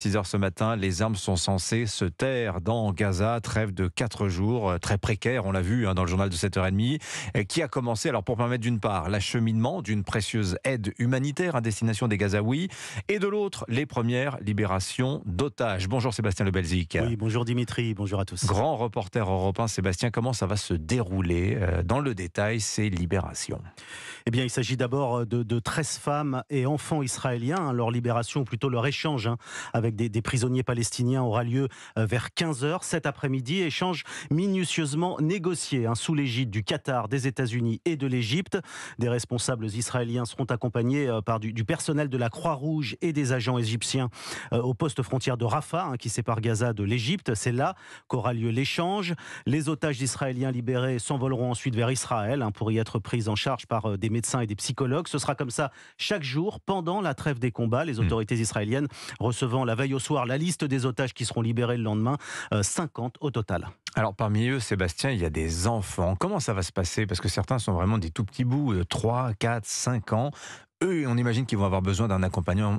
6 heures ce matin, les armes sont censées se taire dans Gaza. Trêve de 4 jours, euh, très précaire, on l'a vu hein, dans le journal de 7h30, euh, qui a commencé alors pour permettre d'une part l'acheminement d'une précieuse aide humanitaire à destination des Gazaouis et de l'autre les premières libérations d'otages. Bonjour Sébastien Lebelzik. Oui, bonjour Dimitri, bonjour à tous. Grand reporter européen Sébastien, comment ça va se dérouler euh, dans le détail ces libérations Eh bien, il s'agit d'abord de, de, 13 femmes et enfants israéliens, leur libération ou plutôt leur échange hein, avec avec des, prisonniers palestiniens aura lieu euh, vers 15h cet après-midi. Échange minutieusement négocié hein, sous l'égide du Qatar, des États-Unis et de l'Égypte. Des responsables israéliens seront accompagnés euh, par du, personnel de la Croix-Rouge et des agents égyptiens euh, au poste frontière de Rafah, hein, qui sépare Gaza de l'Égypte. C'est là qu'aura lieu l'échange. Les otages israéliens libérés s'envoleront ensuite vers Israël hein, pour y être pris en charge par des médecins et des psychologues. Ce sera comme ça chaque jour pendant la trêve des combats. Les hmm. autorités israéliennes recevant la veille au soir la liste des otages qui seront libérés le lendemain, 50 euh, au total. Alors parmi eux, Sébastien, il y a des enfants. Comment ça va se passer Parce que certains sont vraiment des tout petits bouts, 3, 4, 5 ans eux, on imagine qu'ils vont avoir besoin d'un accompagnement,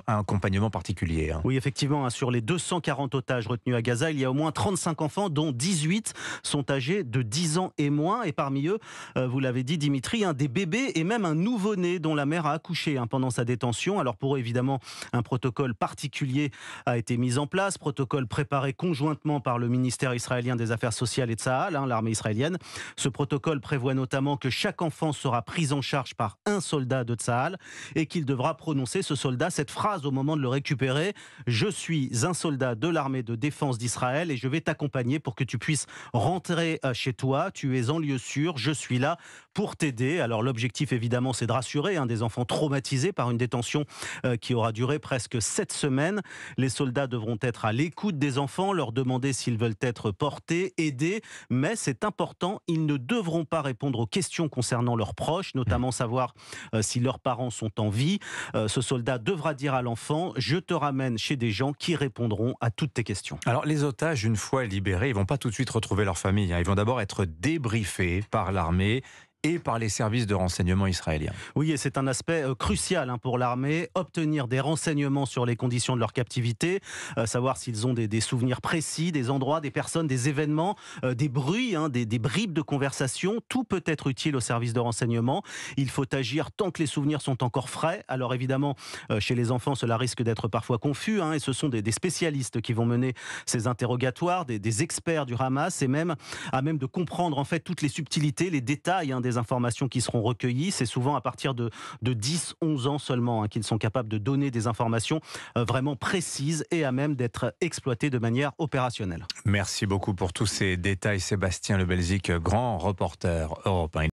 particulier. Hein. Oui, effectivement, hein, sur les 240 otages retenus à Gaza, il y a au moins 35 enfants, dont 18 sont âgés de 10 ans et moins. Et parmi eux, euh, vous l'avez dit, Dimitri, un des bébés et même un nouveau-né dont la mère a accouché hein, pendant sa détention. Alors pour eux, évidemment, un protocole particulier a été mis en place, protocole préparé conjointement par le ministère israélien des Affaires sociales et de Sahel, l'armée israélienne. Ce protocole prévoit notamment que chaque enfant sera pris en charge par un soldat de Tsahal et qu'il devra prononcer ce soldat cette phrase au moment de le récupérer. Je suis un soldat de l'armée de défense d'Israël et je vais t'accompagner pour que tu puisses rentrer euh, chez toi. Tu es en lieu sûr. Je suis là pour t'aider. Alors l'objectif évidemment c'est de rassurer hein, des enfants traumatisés par une détention euh, qui aura duré presque sept semaines. Les soldats devront être à l'écoute des enfants, leur demander s'ils veulent être portés, aidés. Mais c'est important, ils ne devront pas répondre aux questions concernant leurs proches, notamment savoir euh, si leurs parents sont en vie. Euh, ce soldat devra dire à l'enfant Je te ramène chez des gens qui répondront à toutes tes questions. Alors, les otages, une fois libérés, ils vont pas tout de suite retrouver leur famille. Hein. Ils vont d'abord être débriefés par l'armée et par les services de renseignement israéliens. Oui, et c'est un aspect euh, crucial hein, pour l'armée, obtenir des renseignements sur les conditions de leur captivité, euh, savoir s'ils ont des, souvenirs précis, des endroits, des personnes, des événements, euh, des bruits, hein, des, bribes de conversation, tout peut être utile aux services de renseignement. Il faut agir tant que les souvenirs sont encore frais. Alors évidemment, chez les enfants, cela risque d'être parfois confus, hein, et ce sont des, spécialistes qui vont mener ces interrogatoires, des, experts du Hamas, et même à même de comprendre en fait toutes les subtilités, les détails des les informations qui seront recueillies. C'est souvent à partir de, de 10-11 ans seulement hein, qu'ils sont capables de donner des informations euh, vraiment précises et à même d'être exploitées de manière opérationnelle. Merci beaucoup pour tous ces détails, Sébastien Le Belzic, grand reporter européen.